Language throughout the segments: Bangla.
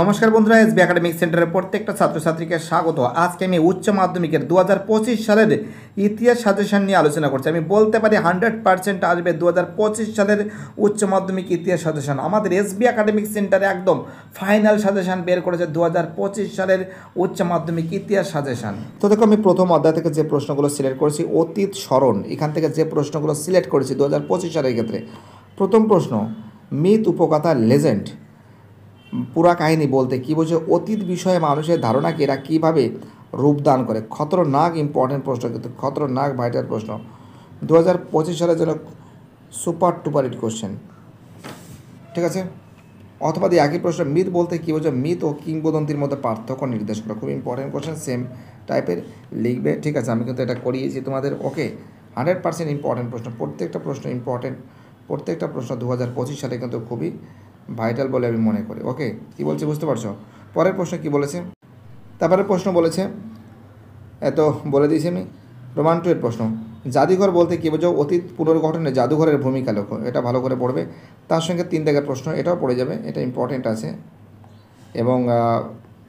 নমস্কার বন্ধুরা এসবি একাডেমিক সেন্টারের প্রত্যেকটা ছাত্রছাত্রীকে স্বাগত আজকে আমি উচ্চ মাধ্যমিকের দু হাজার পঁচিশ সালের ইতিহাস সাজেশন নিয়ে আলোচনা করছি আমি বলতে পারি হান্ড্রেড পার্সেন্ট আসবে দু হাজার পঁচিশ সালের উচ্চ মাধ্যমিক ইতিহাস সাজেশন আমাদের এসবি একাডেমিক সেন্টারে একদম ফাইনাল সাজেশন বের করেছে দু হাজার পঁচিশ সালের উচ্চ মাধ্যমিক ইতিহাস সাজেশন তো দেখো আমি প্রথম অধ্যায় থেকে যে প্রশ্নগুলো সিলেক্ট করেছি অতীত স্মরণ এখান থেকে যে প্রশ্নগুলো সিলেক্ট করেছি দু হাজার পঁচিশ সালের ক্ষেত্রে প্রথম প্রশ্ন মিথ উপকথা লেজেন্ড পুরা কাহিনী বলতে কী বোঝে অতীত বিষয়ে মানুষের ধারণাকে এরা কীভাবে রূপদান করে খতরনাক ইম্পর্টেন্ট প্রশ্ন কিন্তু খতরনাক ভাইটার প্রশ্ন দু হাজার পঁচিশ সালের জন্য সুপার টুপার ইট কোশ্চেন ঠিক আছে অথবা দিয়ে একই প্রশ্ন মিথ বলতে কী বলছে মিথ ও কিংবদন্তির মধ্যে পার্থক্য নির্দেশ করা খুব ইম্পর্টেন্ট কোশ্চেন সেম টাইপের লিখবে ঠিক আছে আমি কিন্তু এটা করিয়েছি তোমাদের ওকে হান্ড্রেড পার্সেন্ট ইম্পর্টেন্ট প্রশ্ন প্রত্যেকটা প্রশ্ন ইম্পর্টেন্ট প্রত্যেকটা প্রশ্ন দু সালে কিন্তু খুবই ভাইটাল বলে আমি মনে করি ওকে কি বলছে বুঝতে পারছো পরের প্রশ্ন কি বলেছে তারপরে প্রশ্ন বলেছে এত বলে দিয়েছি আমি রোমান টু এর প্রশ্ন জাদুঘর বলতে কী বোঝো অতীত পুনর্গঠনে জাদুঘরের ভূমিকা লক্ষ্য এটা ভালো করে পড়বে তার সঙ্গে তিন দেখার প্রশ্ন এটাও পড়ে যাবে এটা ইম্পর্টেন্ট আছে এবং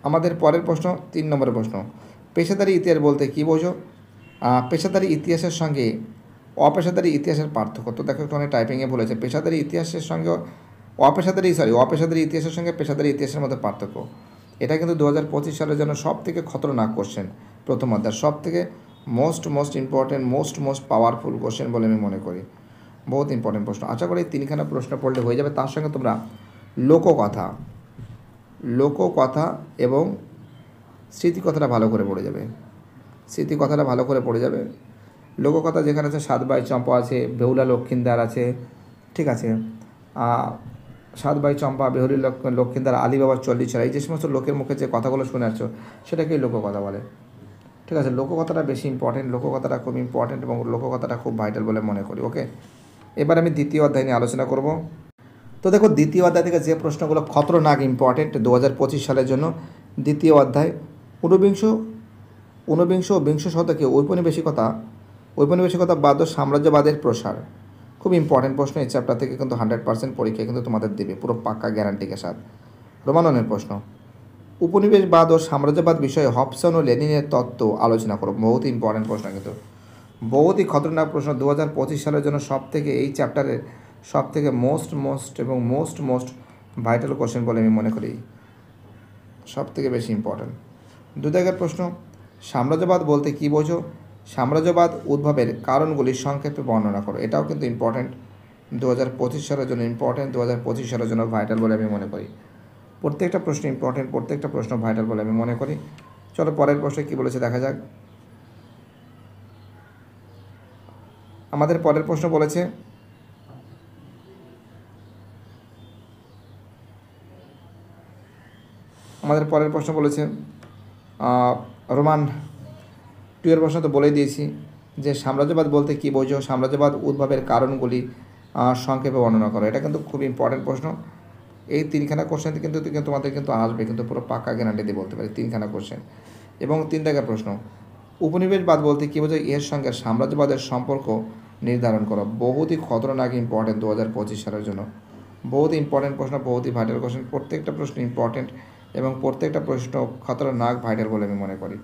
আমাদের পরের প্রশ্ন তিন নম্বরের প্রশ্ন পেশাদারি ইতিহাস বলতে কী বোঝো পেশাদারি ইতিহাসের সঙ্গে অপেশাদারি ইতিহাসের পার্থক্য তো দেখো একটু অনেক টাইপিংয়ে বলেছে পেশাদারি ইতিহাসের সঙ্গে অপেশাদারি সরি অপেশাদারি ইতিহাসের সঙ্গে পেশাদারি ইতিহাসের মধ্যে পার্থক্য এটা কিন্তু দু হাজার সালের জন্য সব থেকে খতরনাক কোশ্চেন প্রথম অধ্যায় সব থেকে most most important most most powerful question বলে আমি মনে করি বহুত ইম্পর্টেন্ট প্রশ্ন আশা করি তিনখানা প্রশ্ন পড়লে হয়ে যাবে তার সঙ্গে তোমরা লোককথা লোককথা এবং স্মৃতিকথাটা ভালো করে পড়ে যাবে স্মৃতিকথাটা ভালো করে পড়ে যাবে লোককথা যেখানে আছে সাতবাই চম্পা আছে বেহুলা লক্ষিন্দার আছে ঠিক আছে সাত ভাই চম্পা বেহরি লক্ষ্মীদার আলিবাবার চল্লিশরা এই যে সমস্ত লোকের মুখে যে কথাগুলো শুনে আসছো সেটাকেই লোককথা বলে ঠিক আছে লোককথাটা বেশি ইম্পর্টেন্ট লোককথাটা খুব ইম্পর্টেন্ট এবং লোককথাটা খুব ভাইটাল বলে মনে করি ওকে এবার আমি দ্বিতীয় অধ্যায় নিয়ে আলোচনা করব তো দেখো দ্বিতীয় অধ্যায় থেকে যে প্রশ্নগুলো খতরনাক ইম্পর্টেন্ট দু হাজার সালের জন্য দ্বিতীয় অধ্যায় ঊনবিংশ ঊনবিংশ বিংশ শতকে ঔপনিবেশিকতা ঔপনিবেশিকতা ও সাম্রাজ্যবাদের প্রসার খুব ইম্পর্টেন্ট প্রশ্ন এই চ্যাপ্টার থেকে কিন্তু হান্ড্রেড পার্সেন্ট পরীক্ষা কিন্তু তোমাদের দেবে পুরো পাক্কা গ্যারান্টিকে সার রোমাননের প্রশ্ন উপনিবেশবাদ ও সাম্রাজ্যবাদ বিষয়ে হপসন ও লেনিনের তত্ত্ব আলোচনা করো বহুত ইম্পর্টেন্ট প্রশ্ন কিন্তু বহুতই খতরনাক প্রশ্ন দু হাজার পঁচিশ সালের জন্য সব থেকে এই চ্যাপ্টারের সব থেকে মোস্ট মোস্ট এবং মোস্ট মোস্ট ভাইটাল কোশ্চেন বলে আমি মনে করি সব থেকে বেশি ইম্পর্ট্যান্ট দু জায়গার প্রশ্ন সাম্রাজ্যবাদ বলতে কী বোঝো সাম্রাজ্যবাদ উদ্ভবের কারণগুলি সংক্ষেপে বর্ণনা করো এটাও কিন্তু ইম্পর্ট্যান্ট দু হাজার পঁচিশ সালের জন্য ইম্পর্টেন্ট দু হাজার পঁচিশ সালের জন্য ভাইটাল বলে আমি মনে করি প্রত্যেকটা প্রশ্ন ইম্পর্টেন্ট প্রত্যেকটা প্রশ্ন ভাইটাল বলে আমি মনে করি চলো পরের প্রশ্নে কী বলেছে দেখা যাক আমাদের পরের প্রশ্ন বলেছে আমাদের পরের প্রশ্ন বলেছে রোমান টু এর প্রশ্ন তো বলে দিয়েছি যে সাম্রাজ্যবাদ বলতে কী বোঝো সাম্রাজ্যবাদ উদ্ভবের কারণগুলি সংক্ষেপে বর্ণনা করো এটা কিন্তু খুব ইম্পর্টেন্ট প্রশ্ন এই তিনখানা কোশ্চেন কিন্তু তোমাদের কিন্তু আসবে কিন্তু পুরো পাকা গ্যারান্টি দিয়ে বলতে পারি তিনখানা কোশ্চেন এবং তিন জায়গার প্রশ্ন উপনিবেশবাদ বলতে কী বোঝো এর সঙ্গে সাম্রাজ্যবাদের সম্পর্ক নির্ধারণ করো বহুতই খতরনাক ইম্পর্টেন্ট দু হাজার পঁচিশ সালের জন্য বহুত ইম্পর্টেন্ট প্রশ্ন বহুতই ভাইটাল কোশ্চেন প্রত্যেকটা প্রশ্ন ইম্পর্টেন্ট এবং প্রত্যেকটা প্রশ্ন খতরনাক ভাইটাল বলে আমি মনে করি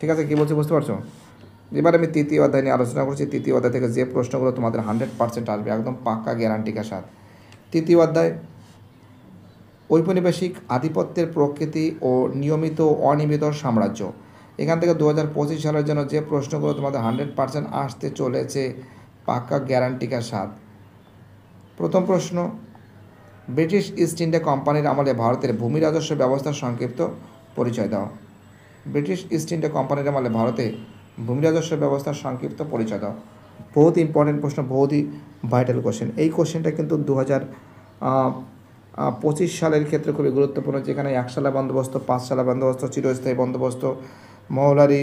ঠিক আছে কী বলছি বুঝতে পারছো এবার আমি তৃতীয় অধ্যায় নিয়ে আলোচনা করছি তৃতীয় অধ্যায় থেকে যে প্রশ্নগুলো তোমাদের হান্ড্রেড পার্সেন্ট আসবে একদম পাক্কা গ্যারান্টিকার সাথে তৃতীয় অধ্যায় ঔপনিবেশিক আধিপত্যের প্রকৃতি ও নিয়মিত অনিয়মিত সাম্রাজ্য এখান থেকে দু সালের জন্য যে প্রশ্নগুলো তোমাদের হান্ড্রেড পার্সেন্ট আসতে চলেছে পাক্কা গ্যারান্টিকার স্বাদ প্রথম প্রশ্ন ব্রিটিশ ইস্ট ইন্ডিয়া কোম্পানির আমলে ভারতের ভূমি রাজস্ব ব্যবস্থার সংক্ষিপ্ত পরিচয় দাও ব্রিটিশ ইস্ট ইন্ডিয়া কোম্পানির আমলে ভারতে ভূমি রাজস্ব ব্যবস্থার সংক্ষিপ্ত পরিচয় দাও বহুত ইম্পর্টেন্ট প্রশ্ন বহুতই ভাইটাল কোশ্চেন এই কোশ্চেনটা কিন্তু দু হাজার পঁচিশ সালের ক্ষেত্রে খুবই গুরুত্বপূর্ণ যেখানে একশালা বন্দোবস্ত পাঁচশালা বন্দোবস্ত চিরস্থায়ী বন্দোবস্ত মহলারি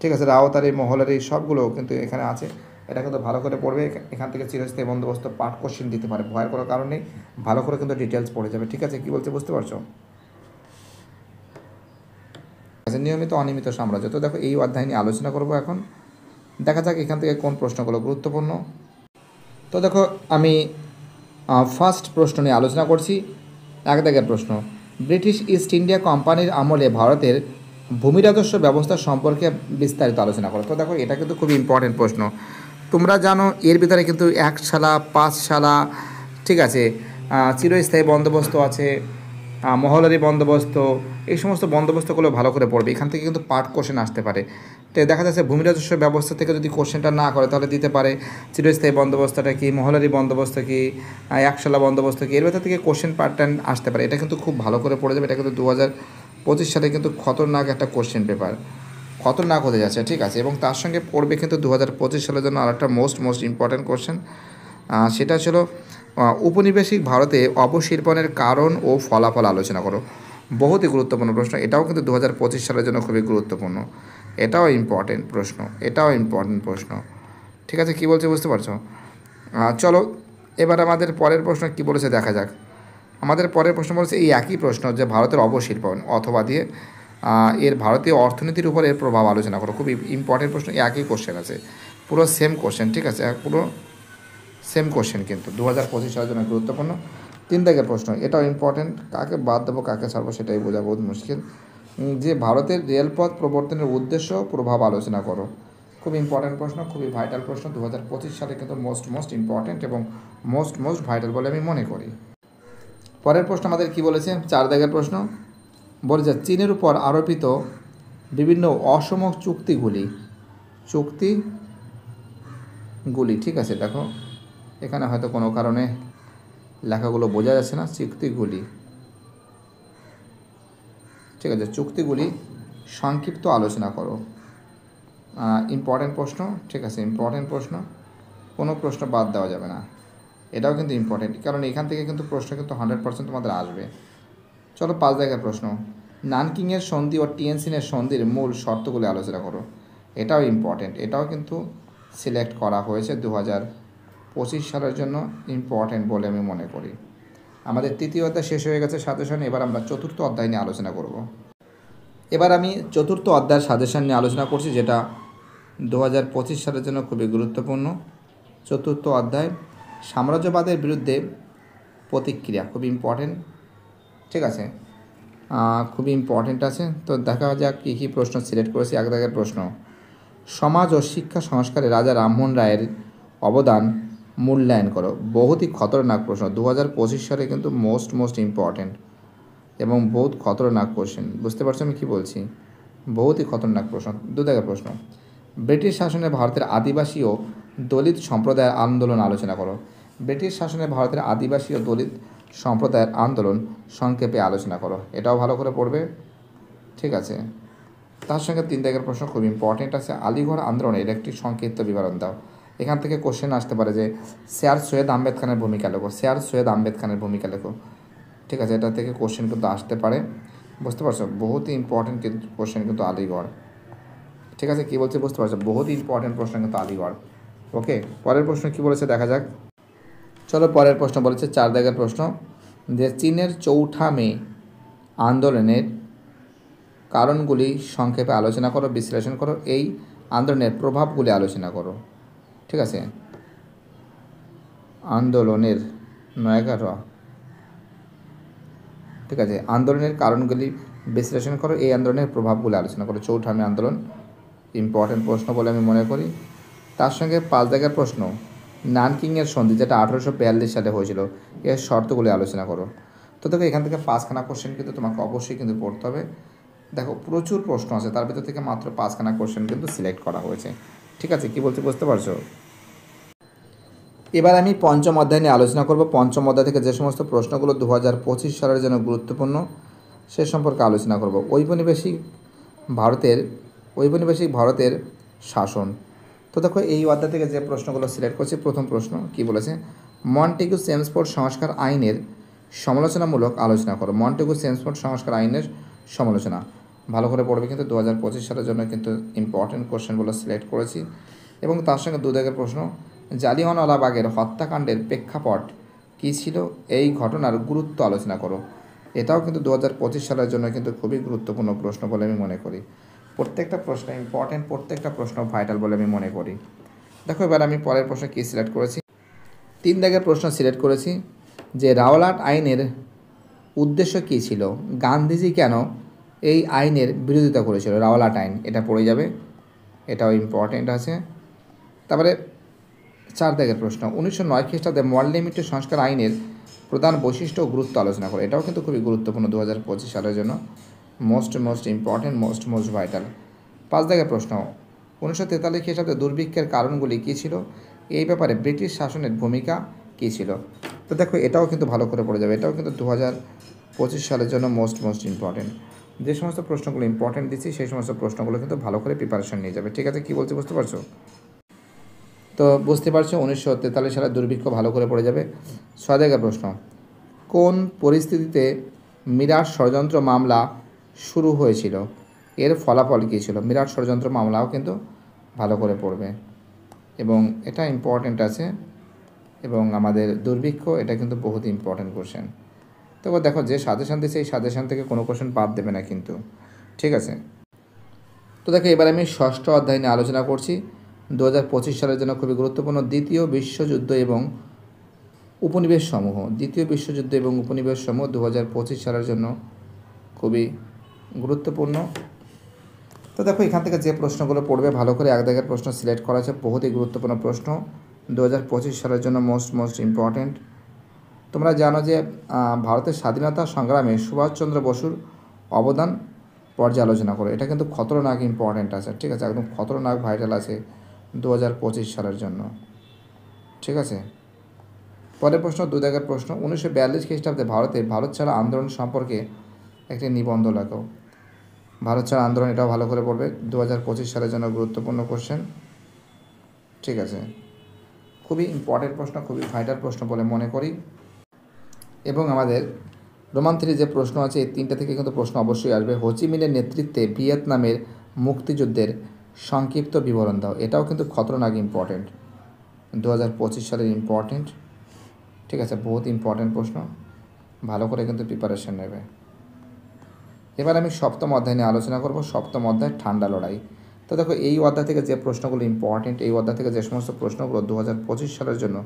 ঠিক আছে রাওতারি মহলারি সবগুলো কিন্তু এখানে আছে এটা কিন্তু ভালো করে পড়বে এখান থেকে চিরস্থায়ী বন্দোবস্ত পাঠ কোশ্চেন দিতে পারে ভয়ের কোনো কারণ নেই ভালো করে কিন্তু ডিটেলস পড়ে যাবে ঠিক আছে কী বলছে বুঝতে পারছো আছে নিয়মিত অনিয়মিত সাম্রাজ্য তো দেখো এই অধ্যায় নিয়ে আলোচনা করব এখন দেখা যাক এখান থেকে কোন প্রশ্নগুলো গুরুত্বপূর্ণ তো দেখো আমি ফার্স্ট প্রশ্ন নিয়ে আলোচনা করছি এক দেখের প্রশ্ন ব্রিটিশ ইস্ট ইন্ডিয়া কোম্পানির আমলে ভারতের ভূমি রাজস্ব ব্যবস্থা সম্পর্কে বিস্তারিত আলোচনা করো তো দেখো এটা কিন্তু খুব ইম্পর্টেন্ট প্রশ্ন তোমরা জানো এর ভিতরে কিন্তু এক শালা পাঁচ শালা ঠিক আছে চিরস্থায়ী বন্দোবস্ত আছে মহলারি বন্দোবস্ত এই সমস্ত বন্দোবস্তগুলো ভালো করে পড়বে এখান থেকে কিন্তু পার্ট কোশ্চেন আসতে পারে তো দেখা যাচ্ছে ভূমি রাজস্ব ব্যবস্থা থেকে যদি কোশ্চেনটা না করে তাহলে দিতে পারে চিরস্থায়ী বন্দোবস্তটা কি মহলারি বন্দোবস্ত কি একশালা বন্দোবস্ত কি এর ভেতর থেকে কোশ্চেন প্যাটার্ন আসতে পারে এটা কিন্তু খুব ভালো করে পড়ে যাবে এটা কিন্তু দু পঁচিশ সালে কিন্তু খতরনাক একটা কোশ্চেন পেপার খতরনাক হতে যাচ্ছে ঠিক আছে এবং তার সঙ্গে পড়বে কিন্তু দু হাজার পঁচিশ সালের জন্য আর একটা মোস্ট মোস্ট ইম্পর্ট্যান্ট কোশ্চেন সেটা ছিল উপনিবেশিক ভারতে অবশিল্পনের কারণ ও ফলাফল আলোচনা করো বহুতই গুরুত্বপূর্ণ প্রশ্ন এটাও কিন্তু দু সালের জন্য খুবই গুরুত্বপূর্ণ এটাও ইম্পর্টেন্ট প্রশ্ন এটাও ইম্পর্টেন্ট প্রশ্ন ঠিক আছে কি বলছে বুঝতে পারছো চলো এবার আমাদের পরের প্রশ্ন কি বলেছে দেখা যাক আমাদের পরের প্রশ্ন বলছে এই একই প্রশ্ন যে ভারতের অবশিল্পন অথবা দিয়ে এর ভারতীয় অর্থনীতির উপর এর প্রভাব আলোচনা করো খুব ইম্পর্টেন্ট প্রশ্ন একই কোশ্চেন আছে পুরো সেম কোশ্চেন ঠিক আছে পুরো সেম কোশ্চেন কিন্তু দু হাজার পঁচিশ সালের জন্য গুরুত্বপূর্ণ তিন দাগের প্রশ্ন এটাও ইম্পর্টেন্ট কাকে বাদ দেবো কাকে ছাড়বো সেটাই বোঝা বহু মুশকিল যে ভারতের রেলপথ প্রবর্তনের উদ্দেশ্য প্রভাব আলোচনা করো খুব ইম্পর্ট্যান্ট প্রশ্ন খুবই ভাইটাল প্রশ্ন দু হাজার পঁচিশ সালে কিন্তু মোস্ট মোস্ট ইম্পর্ট্যান্ট এবং মোস্ট মোস্ট ভাইটাল বলে আমি মনে করি পরের প্রশ্ন আমাদের কি বলেছে চার দাগের প্রশ্ন বলে যে চীনের উপর আরোপিত বিভিন্ন অসম চুক্তিগুলি চুক্তিগুলি ঠিক আছে দেখো এখানে হয়তো কোনো কারণে লেখাগুলো বোঝা যাচ্ছে না চুক্তিগুলি ঠিক আছে চুক্তিগুলি সংক্ষিপ্ত আলোচনা করো ইম্পর্টেন্ট প্রশ্ন ঠিক আছে ইম্পর্টেন্ট প্রশ্ন কোনো প্রশ্ন বাদ দেওয়া যাবে না এটাও কিন্তু ইম্পর্টেন্ট কারণ এখান থেকে কিন্তু প্রশ্ন কিন্তু হান্ড্রেড পার্সেন্ট তোমাদের আসবে চলো পাঁচ জায়গায় প্রশ্ন নানকিংয়ের সন্ধি ও টিএনসিনের সন্ধির মূল শর্তগুলি আলোচনা করো এটাও ইম্পর্টেন্ট এটাও কিন্তু সিলেক্ট করা হয়েছে দু পঁচিশ সালের জন্য ইম্পর্ট্যান্ট বলে আমি মনে করি আমাদের তৃতীয় অধ্যায় শেষ হয়ে গেছে সাজেশন এবার আমরা চতুর্থ অধ্যায় নিয়ে আলোচনা করব এবার আমি চতুর্থ অধ্যায়ের সাজেশন নিয়ে আলোচনা করছি যেটা দু হাজার সালের জন্য খুবই গুরুত্বপূর্ণ চতুর্থ অধ্যায় সাম্রাজ্যবাদের বিরুদ্ধে প্রতিক্রিয়া খুব ইম্পর্টেন্ট ঠিক আছে খুবই ইম্পর্টেন্ট আছে তো দেখা যাক কী কী প্রশ্ন সিলেক্ট করেছি এক দাগের প্রশ্ন সমাজ ও শিক্ষা সংস্কারে রাজা রামমোহন রায়ের অবদান মূল্যায়ন করো বহুতই খতরনাক প্রশ্ন দু হাজার পঁচিশ সালে কিন্তু মোস্ট মোস্ট ইম্পর্ট্যান্ট এবং বহুত খতরনাক কোশ্চেন বুঝতে পারছো আমি কী বলছি বহুতই খতরনাক প্রশ্ন দু দেখা প্রশ্ন ব্রিটিশ শাসনে ভারতের আদিবাসী ও দলিত সম্প্রদায়ের আন্দোলন আলোচনা করো ব্রিটিশ শাসনে ভারতের আদিবাসী ও দলিত সম্প্রদায়ের আন্দোলন সংক্ষেপে আলোচনা করো এটাও ভালো করে পড়বে ঠিক আছে তার সঙ্গে তিন দাগের প্রশ্ন খুব ইম্পর্টেন্ট আছে আলিগড় আন্দোলনের একটি সংক্ষিপ্ত বিবরণ দাও এখান থেকে কোশ্চেন আসতে পারে যে স্যার সৈয়দ আম্বেদ খানের ভূমিকা লেখো স্যার সৈয়দ আম্বেদ খানের ভূমিকা লেখো ঠিক আছে এটা থেকে কোশ্চেন কিন্তু আসতে পারে বুঝতে পারছো বহুত ইম্পর্টেন্ট কিন্তু কোশ্চেন কিন্তু আলিগড় ঠিক আছে কী বলছে বুঝতে পারছো বহুত ইম্পর্টেন্ট প্রশ্ন কিন্তু আলিগড় ওকে পরের প্রশ্ন কি বলেছে দেখা যাক চলো পরের প্রশ্ন বলেছে চার দাগের প্রশ্ন যে চীনের চৌঠা মে আন্দোলনের কারণগুলি সংক্ষেপে আলোচনা করো বিশ্লেষণ করো এই আন্দোলনের প্রভাবগুলি আলোচনা করো ঠিক আছে আন্দোলনের নয়াগারো ঠিক আছে আন্দোলনের কারণগুলি বিশ্লেষণ করো এই আন্দোলনের প্রভাবগুলি আলোচনা করো চৌঠামি আন্দোলন ইম্পর্টেন্ট প্রশ্ন বলে আমি মনে করি তার সঙ্গে পাঁচ জায়গার প্রশ্ন নানকিংয়ের সন্ধি যেটা আঠারোশো বিয়াল্লিশ সালে হয়েছিল এর শর্তগুলি আলোচনা করো তো দেখো এখান থেকে পাঁচখানা কোশ্চেন কিন্তু তোমাকে অবশ্যই কিন্তু পড়তে হবে দেখো প্রচুর প্রশ্ন আছে তার ভিতর থেকে মাত্র পাঁচখানা কোশ্চেন কিন্তু সিলেক্ট করা হয়েছে ঠিক আছে কি বলতে বুঝতে পারছো এবার আমি পঞ্চম অধ্যায় নিয়ে আলোচনা করব পঞ্চম অধ্যায় থেকে যে সমস্ত প্রশ্নগুলো দু হাজার সালের জন্য গুরুত্বপূর্ণ সে সম্পর্কে আলোচনা করব ঔপনিবেশিক ভারতের ঔপনিবেশিক ভারতের শাসন তো দেখো এই অধ্যায় থেকে যে প্রশ্নগুলো সিলেক্ট করছি প্রথম প্রশ্ন কি বলেছে মন্টেগু সেমসফোর্ড সংস্কার আইনের সমালোচনামূলক আলোচনা করো মন্টেগু সেমসফোর্ড সংস্কার আইনের সমালোচনা ভালো করে পড়বে কিন্তু দু সালের জন্য কিন্তু ইম্পর্টেন্ট কোশ্চেনগুলো সিলেক্ট করেছি এবং তার সঙ্গে দুদাগের প্রশ্ন জালিয়ানওয়ালাবাগের হত্যাকাণ্ডের প্রেক্ষাপট কী ছিল এই ঘটনার গুরুত্ব আলোচনা করো এটাও কিন্তু দু সালের জন্য কিন্তু খুবই গুরুত্বপূর্ণ প্রশ্ন বলে আমি মনে করি প্রত্যেকটা প্রশ্ন ইম্পর্টেন্ট প্রত্যেকটা প্রশ্ন ভাইটাল বলে আমি মনে করি দেখো এবার আমি পরের প্রশ্ন কী সিলেক্ট করেছি তিন দাগের প্রশ্ন সিলেক্ট করেছি যে রাওলাট আইনের উদ্দেশ্য কী ছিল গান্ধীজি কেন এই আইনের বিরোধিতা করেছিল রাওলাট আইন এটা পড়ে যাবে এটাও ইম্পর্টেন্ট আছে তারপরে চার দাগের প্রশ্ন উনিশশো নয় খ্রিস্টাব্দে লিমিটেড সংস্কার আইনের প্রধান বৈশিষ্ট্য ও গুরুত্ব আলোচনা করে এটাও কিন্তু খুবই গুরুত্বপূর্ণ দু হাজার পঁচিশ সালের জন্য most most important most most vital পাঁচ দাগের প্রশ্ন উনিশশো তেতাল্লিশ খ্রিস্টাব্দে দুর্ভিক্ষের কারণগুলি কী ছিল এই ব্যাপারে ব্রিটিশ শাসনের ভূমিকা কী ছিল তো দেখো এটাও কিন্তু ভালো করে পড়ে যাবে এটাও কিন্তু দু হাজার পঁচিশ সালের জন্য মোস্ট মোস্ট ইম্পর্টেন্ট যে সমস্ত প্রশ্নগুলো ইম্পর্টেন্ট দিচ্ছি সেই সমস্ত প্রশ্নগুলো কিন্তু ভালো করে প্রিপারেশন নিয়ে যাবে ঠিক আছে কী বলছি বুঝতে পারছো তো বুঝতে পারছো উনিশশো তেতাল্লিশ সালে দুর্ভিক্ষ ভালো করে পড়ে যাবে ছয় প্রশ্ন কোন পরিস্থিতিতে মিরাট ষড়যন্ত্র মামলা শুরু হয়েছিল এর ফলাফল কী ছিল মিরাট ষড়যন্ত্র মামলাও কিন্তু ভালো করে পড়বে এবং এটা ইম্পর্টেন্ট আছে এবং আমাদের দুর্ভিক্ষ এটা কিন্তু বহুত ইম্পর্টেন্ট কোশ্চেন তারপর দেখো যে সাজেশান দিয়েছে এই সাজেশান থেকে কোনো কোশ্চেন বাদ দেবে না কিন্তু ঠিক আছে তো দেখো এবার আমি ষষ্ঠ অধ্যায় নিয়ে আলোচনা করছি দু সালের জন্য খুবই গুরুত্বপূর্ণ দ্বিতীয় বিশ্বযুদ্ধ এবং উপনিবেশ সমূহ দ্বিতীয় বিশ্বযুদ্ধ এবং উপনিবেশ সমূহ দু সালের জন্য খুবই গুরুত্বপূর্ণ তো দেখো এখান থেকে যে প্রশ্নগুলো পড়বে ভালো করে এক জায়গার প্রশ্ন সিলেক্ট করা আছে বহুতই গুরুত্বপূর্ণ প্রশ্ন দু সালের জন্য মোস্ট মোস্ট ইম্পর্ট্যান্ট তোমরা জানো যে ভারতের স্বাধীনতা সংগ্রামে সুভাষচন্দ্র বসুর অবদান পর্যালোচনা করো এটা কিন্তু খতরনাক ইম্পর্টেন্ট আছে ঠিক আছে একদম খতরনাক ভাইটাল আছে দু সালের জন্য ঠিক আছে পরের প্রশ্ন দু দেখার প্রশ্ন উনিশশো বিয়াল্লিশ খ্রিস্টাব্দে ভারতে ভারত ছাড়া আন্দোলন সম্পর্কে একটি নিবন্ধ লেখো ভারত ছাড়া আন্দোলন এটাও ভালো করে পড়বে দু সালের জন্য গুরুত্বপূর্ণ কোশ্চেন ঠিক আছে খুবই ইম্পর্টেন্ট প্রশ্ন খুবই ভাইটাল প্রশ্ন বলে মনে করি এবং আমাদের রোমান থ্রি যে প্রশ্ন আছে এই তিনটা থেকে কিন্তু প্রশ্ন অবশ্যই আসবে হোচিমিনের নেতৃত্বে ভিয়েতনামের মুক্তিযুদ্ধের সংক্ষিপ্ত বিবরণ দাও এটাও কিন্তু খতরনাক ইম্পর্টেন্ট দু হাজার সালের ইম্পর্টেন্ট ঠিক আছে বহুত ইম্পর্টেন্ট প্রশ্ন ভালো করে কিন্তু প্রিপারেশন নেবে এবার আমি সপ্তম অধ্যায় নিয়ে আলোচনা করব সপ্তম অধ্যায় ঠান্ডা লড়াই তো দেখো এই অধ্যায় থেকে যে প্রশ্নগুলো ইম্পর্টেন্ট এই অধ্যায় থেকে যে সমস্ত প্রশ্নগুলো দু সালের জন্য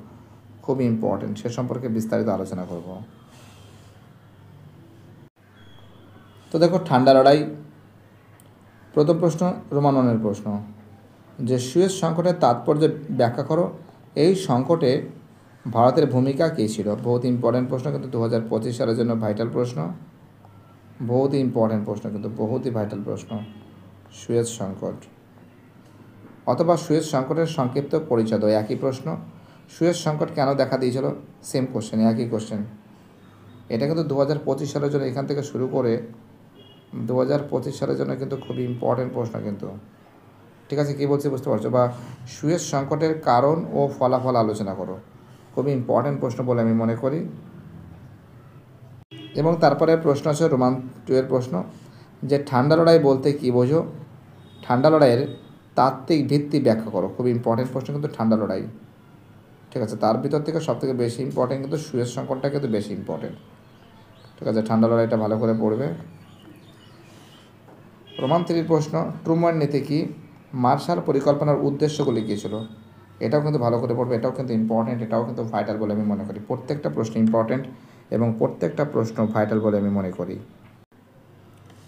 খুবই ইম্পর্টেন্ট সে সম্পর্কে বিস্তারিত আলোচনা করব তো দেখো ঠান্ডা লড়াই প্রথম প্রশ্ন রোমাননের প্রশ্ন যে সুয়েজ সংকটের তাৎপর্য ব্যাখ্যা করো এই সংকটে ভারতের ভূমিকা কী ছিল বহু ইম্পর্টেন্ট প্রশ্ন কিন্তু দু হাজার পঁচিশ সালের জন্য ভাইটাল প্রশ্ন বহু ইম্পর্টেন্ট প্রশ্ন কিন্তু বহুতই ভাইটাল প্রশ্ন সুয়েজ সংকট অথবা সুয়েজ সংকটের সংক্ষিপ্ত পরিচয় একই প্রশ্ন সুয়েজ সংকট কেন দেখা দিয়েছিল সেম কোশ্চেন একই কোশ্চেন এটা কিন্তু দু হাজার পঁচিশ সালের জন্য এখান থেকে শুরু করে দু হাজার পঁচিশ সালের জন্য কিন্তু খুবই ইম্পর্টেন্ট প্রশ্ন কিন্তু ঠিক আছে কী বলছি বুঝতে পারছো বা সুয়েজ সংকটের কারণ ও ফলাফল আলোচনা করো খুবই ইম্পর্টেন্ট প্রশ্ন বলে আমি মনে করি এবং তারপরে প্রশ্ন আছে রোমান টুয়ের প্রশ্ন যে ঠান্ডা লড়াই বলতে কী বোঝো ঠান্ডা লড়াইয়ের তাত্ত্বিক ভিত্তি ব্যাখ্যা করো খুব ইম্পর্টেন্ট প্রশ্ন কিন্তু ঠান্ডা লড়াই ঠিক আছে তার ভিতর থেকে সবথেকে বেশি ইম্পর্টেন্ট কিন্তু সুয়েজ সংকটটা কিন্তু বেশি ইম্পর্টেন্ট ঠিক আছে ঠান্ডা লড়াইটা ভালো করে পড়বে রোমান থ্রির প্রশ্ন ট্রুমার নীতি কি মার্শাল পরিকল্পনার উদ্দেশ্যগুলি কী ছিল এটাও কিন্তু ভালো করে পড়বে এটাও কিন্তু ইম্পর্টেন্ট এটাও কিন্তু ভাইটাল বলে আমি মনে করি প্রত্যেকটা প্রশ্ন ইম্পর্টেন্ট এবং প্রত্যেকটা প্রশ্ন ভাইটাল বলে আমি মনে করি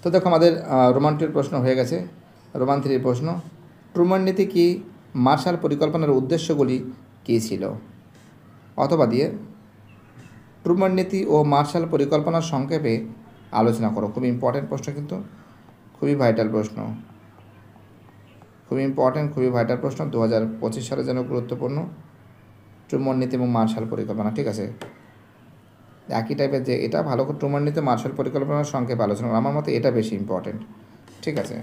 তো দেখো আমাদের রোমান প্রশ্ন হয়ে গেছে রোমান থ্রির প্রশ্ন ট্রুমার নীতি কি মার্শাল পরিকল্পনার উদ্দেশ্যগুলি কী ছিল অথবা দিয়ে ট্রুমার নীতি ও মার্শাল পরিকল্পনার সংক্ষেপে আলোচনা করো খুব ইম্পর্ট্যান্ট প্রশ্ন কিন্তু খুবই ভাইটাল প্রশ্ন খুব ইম্পর্ট্যান্ট খুবই ভাইটাল প্রশ্ন দু হাজার পঁচিশ সালে যেন গুরুত্বপূর্ণ ট্রুমার নীতি এবং মার্শাল পরিকল্পনা ঠিক আছে একই টাইপের যে এটা ভালো করে ট্রুমান নীতি মার্শাল পরিকল্পনার সংক্ষেপে আলোচনা করো আমার মতে এটা বেশি ইম্পর্ট্যান্ট ঠিক আছে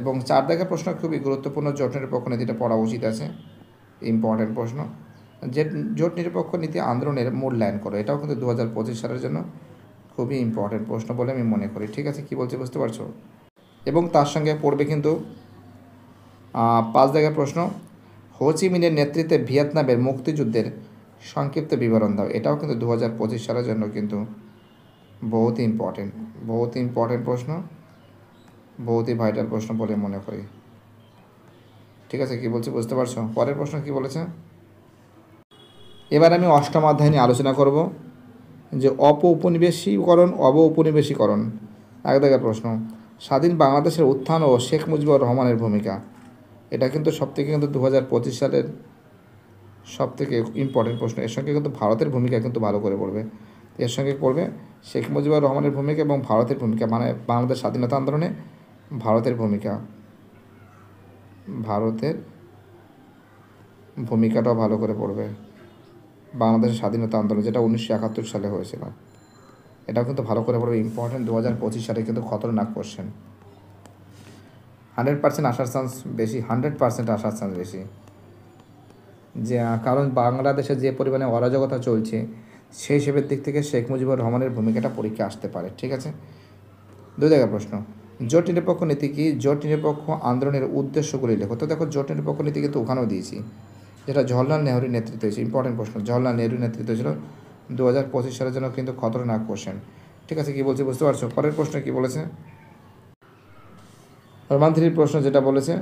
এবং চার দাগের প্রশ্ন খুবই গুরুত্বপূর্ণ জটনের পক্ষ নীতিটা পড়া উচিত আছে ইম্পর্ট্যান্ট প্রশ্ন যে জোট নিরপেক্ষ নীতি আন্দোলনের মূল্যায়ন করো এটাও কিন্তু দু সালের জন্য খুবই ইম্পর্ট্যান্ট প্রশ্ন বলে আমি মনে করি ঠিক আছে কি বলছি বুঝতে পারছো এবং তার সঙ্গে পড়বে কিন্তু পাঁচ জায়গার প্রশ্ন হোচিমিনের নেতৃত্বে ভিয়েতনামের মুক্তিযুদ্ধের সংক্ষিপ্ত বিবরণ দাও এটাও কিন্তু দু সালের জন্য কিন্তু বহুত ইম্পর্টেন্ট বহুত ইম্পর্টেন্ট প্রশ্ন বহুতই ভাইটাল প্রশ্ন বলে মনে করি ঠিক আছে কি বলছে বুঝতে পারছো পরের প্রশ্ন কি বলেছে এবার আমি অষ্টম অধ্যায় নিয়ে আলোচনা করব যে অপ উপনিবেশীকরণ অব উপনিবেশীকরণ এক দেখার প্রশ্ন স্বাধীন বাংলাদেশের উত্থান ও শেখ মুজিবুর রহমানের ভূমিকা এটা কিন্তু সবথেকে কিন্তু দু সালের সবথেকে ইম্পর্টেন্ট প্রশ্ন এর সঙ্গে কিন্তু ভারতের ভূমিকা কিন্তু ভালো করে পড়বে এর সঙ্গে পড়বে শেখ মুজিবুর রহমানের ভূমিকা এবং ভারতের ভূমিকা মানে বাংলাদেশ স্বাধীনতা আন্দোলনে ভারতের ভূমিকা ভারতের ভূমিকাটাও ভালো করে পড়বে বাংলাদেশের স্বাধীনতা আন্দোলন যেটা উনিশশো একাত্তর সালে হয়েছিল এটাও কিন্তু ভালো করে পড়বে ইম্পর্টেন্ট দু হাজার পঁচিশ সালে কিন্তু খতরনাক কোশ্চেন হান্ড্রেড পার্সেন্ট আসার চান্স বেশি হান্ড্রেড পার্সেন্ট আসার চান্স বেশি যে কারণ বাংলাদেশে যে পরিমাণে অরাজকতা চলছে সেই হিসেবের দিক থেকে শেখ মুজিবুর রহমানের ভূমিকাটা পরীক্ষা আসতে পারে ঠিক আছে দুই জায়গায় প্রশ্ন জোট নিরপেক্ষ নীতি কি জোট নিরপেক্ষ আন্দোলনের উদ্দেশ্যগুলি লেখো তো দেখো জোট নিরপেক্ষ নীতি কিন্তু ওখানেও দিয়েছি যেটা জওয়াহরলাল নেহরুর নেতৃত্ব হয়েছে ইম্পর্টেন্ট প্রশ্ন জওয়াহরলাল নেহরুর নেতৃত্ব ছিল দু হাজার পঁচিশ সালের জন্য কিন্তু খতরনাক কোশ্চেন ঠিক আছে কী বলছে বুঝতে পারছো পরের প্রশ্ন কি বলেছে রোমান্থির প্রশ্ন যেটা বলেছে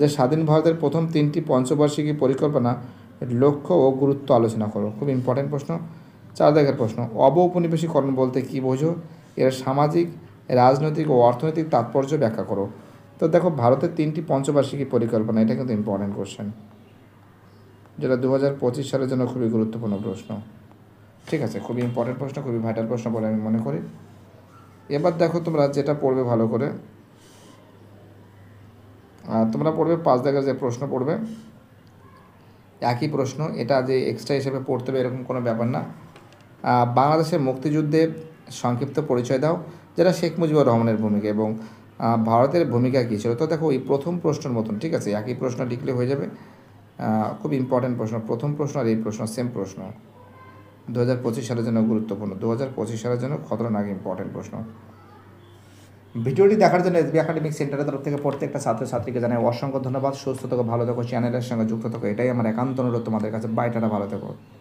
যে স্বাধীন ভারতের প্রথম তিনটি পঞ্চবার্ষিকী পরিকল্পনা লক্ষ্য ও গুরুত্ব আলোচনা করো খুব ইম্পর্টেন্ট প্রশ্ন চার দেখার প্রশ্ন উপনিবেশীকরণ বলতে কী বোঝো এর সামাজিক রাজনৈতিক ও অর্থনৈতিক তাৎপর্য ব্যাখ্যা করো তো দেখো ভারতের তিনটি পঞ্চবার্ষিকী পরিকল্পনা এটা কিন্তু ইম্পর্টেন্ট কোশ্চেন যেটা দু হাজার সালের জন্য খুবই গুরুত্বপূর্ণ প্রশ্ন ঠিক আছে খুবই ইম্পর্টেন্ট প্রশ্ন খুবই ভাইটাল প্রশ্ন বলে আমি মনে করি এবার দেখো তোমরা যেটা পড়বে ভালো করে তোমরা পড়বে পাঁচ দেখার যে প্রশ্ন পড়বে একই প্রশ্ন এটা যে এক্সট্রা হিসেবে পড়তে হবে এরকম কোনো ব্যাপার না বাংলাদেশের মুক্তিযুদ্ধে সংক্ষিপ্ত পরিচয় দাও যারা শেখ মুজিবুর রহমানের ভূমিকা এবং ভারতের ভূমিকা কী ছিল তো দেখো এই প্রথম প্রশ্নের মতন ঠিক আছে একই প্রশ্ন লিখলে হয়ে যাবে খুব ইম্পর্ট্যান্ট প্রশ্ন প্রথম প্রশ্ন আর এই প্রশ্ন সেম প্রশ্ন দু হাজার পঁচিশ সালের জন্য গুরুত্বপূর্ণ দু হাজার পঁচিশ সালের জন্য খতরনাক ইম্পর্ট্যান্ট প্রশ্ন ভিডিওটি দেখার জন্য এসবি একাডেমিক সেন্টারের তরফ থেকে প্রত্যেকটা ছাত্রছাত্রীকে জানাই অসংখ্য ধন্যবাদ সুস্থ থাকো ভালো থাকো চ্যানেলের সঙ্গে যুক্ত থাকো এটাই আমার একান্ত অনুরোধ তোমাদের কাছে বাইটাটা ভালো থাকো